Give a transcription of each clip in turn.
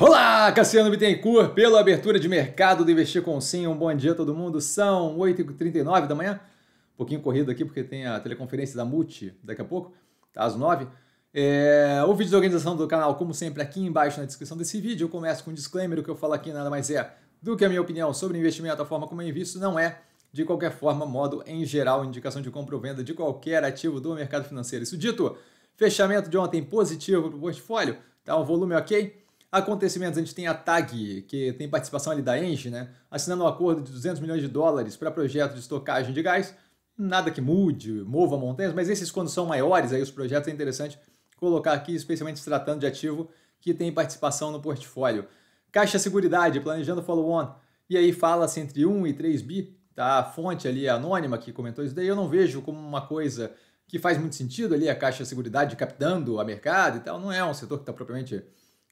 Olá, Cassiano Bittencourt, pela abertura de mercado do Investir com Sim. Um bom dia a todo mundo. São 8h39 da manhã. Um pouquinho corrido aqui porque tem a teleconferência da Multi daqui a pouco, tá? às 9 é, o vídeo de organização do canal, como sempre, aqui embaixo na descrição desse vídeo. Eu começo com um disclaimer: o que eu falo aqui nada mais é do que a minha opinião sobre investimento, a forma como eu invisto, não é, de qualquer forma, modo em geral, indicação de compra ou venda de qualquer ativo do mercado financeiro. Isso dito, fechamento de ontem positivo para o portfólio, tá? O um volume ok. Acontecimentos, a gente tem a TAG, que tem participação ali da Engie, né? assinando um acordo de 200 milhões de dólares para projeto de estocagem de gás. Nada que mude, mova montanhas, mas esses quando são maiores, aí os projetos é interessante colocar aqui, especialmente se tratando de ativo que tem participação no portfólio. Caixa Seguridade, planejando follow-on. E aí fala-se entre 1 e 3 bi, tá? A fonte ali é anônima que comentou isso daí, eu não vejo como uma coisa que faz muito sentido ali a Caixa Seguridade captando a mercado e tal. Não é um setor que está propriamente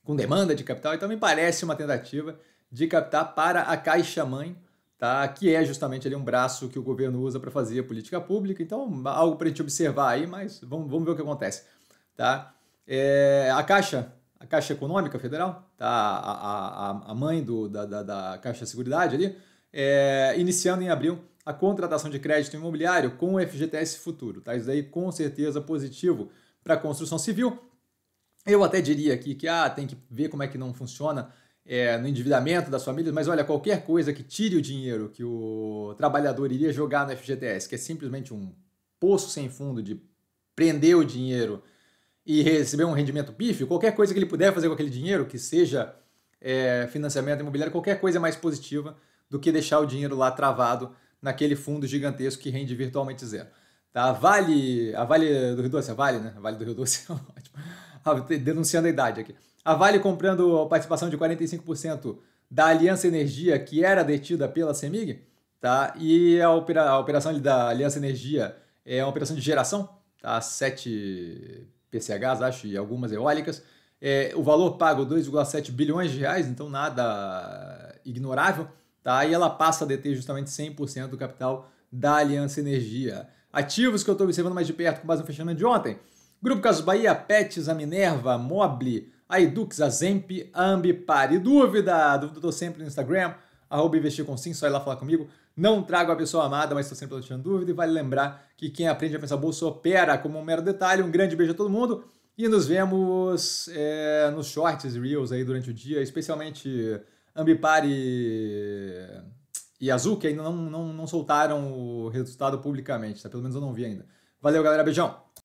com demanda de capital. Então, me parece uma tentativa de captar para a caixa-mãe, tá? que é justamente ali um braço que o governo usa para fazer política pública. Então, algo para a gente observar aí, mas vamos, vamos ver o que acontece. Tá? É, a Caixa a Caixa Econômica Federal, tá? a, a, a mãe do, da, da, da Caixa de Seguridade ali, é, iniciando em abril a contratação de crédito imobiliário com o FGTS Futuro. Tá? Isso daí com certeza positivo para a construção civil, eu até diria aqui que ah, tem que ver como é que não funciona é, no endividamento das famílias, mas olha, qualquer coisa que tire o dinheiro que o trabalhador iria jogar no FGTS, que é simplesmente um poço sem fundo de prender o dinheiro e receber um rendimento pífio, qualquer coisa que ele puder fazer com aquele dinheiro, que seja é, financiamento imobiliário, qualquer coisa é mais positiva do que deixar o dinheiro lá travado naquele fundo gigantesco que rende virtualmente zero. Tá? Vale, a Vale do Rio Doce, a Vale, né? A Vale do Rio Doce é ótimo. Ah, denunciando a idade aqui. A Vale comprando a participação de 45% da Aliança Energia, que era detida pela CEMIG, tá? E a, opera, a operação da Aliança Energia é uma operação de geração, tá? Sete PCHs, acho, e algumas eólicas. É, o valor pago 2,7 bilhões de reais, então nada ignorável, tá? E ela passa a deter justamente 100% do capital da Aliança Energia. Ativos que eu estou observando mais de perto com base no fechamento de ontem. Grupo Caso Bahia, Pets, a Minerva, a a Edux, a Zemp, a Ambipare. E dúvida? Dúvida estou sempre no Instagram, arroba investir com sim, só ir lá falar comigo. Não trago a pessoa amada, mas estou sempre tirando dúvida. E vale lembrar que quem aprende a pensar bolsa opera como um mero detalhe. Um grande beijo a todo mundo e nos vemos é, nos shorts e reels aí durante o dia, especialmente Ambipare e, e Azul, que ainda não, não, não soltaram o resultado publicamente, tá? Pelo menos eu não vi ainda. Valeu, galera. Beijão!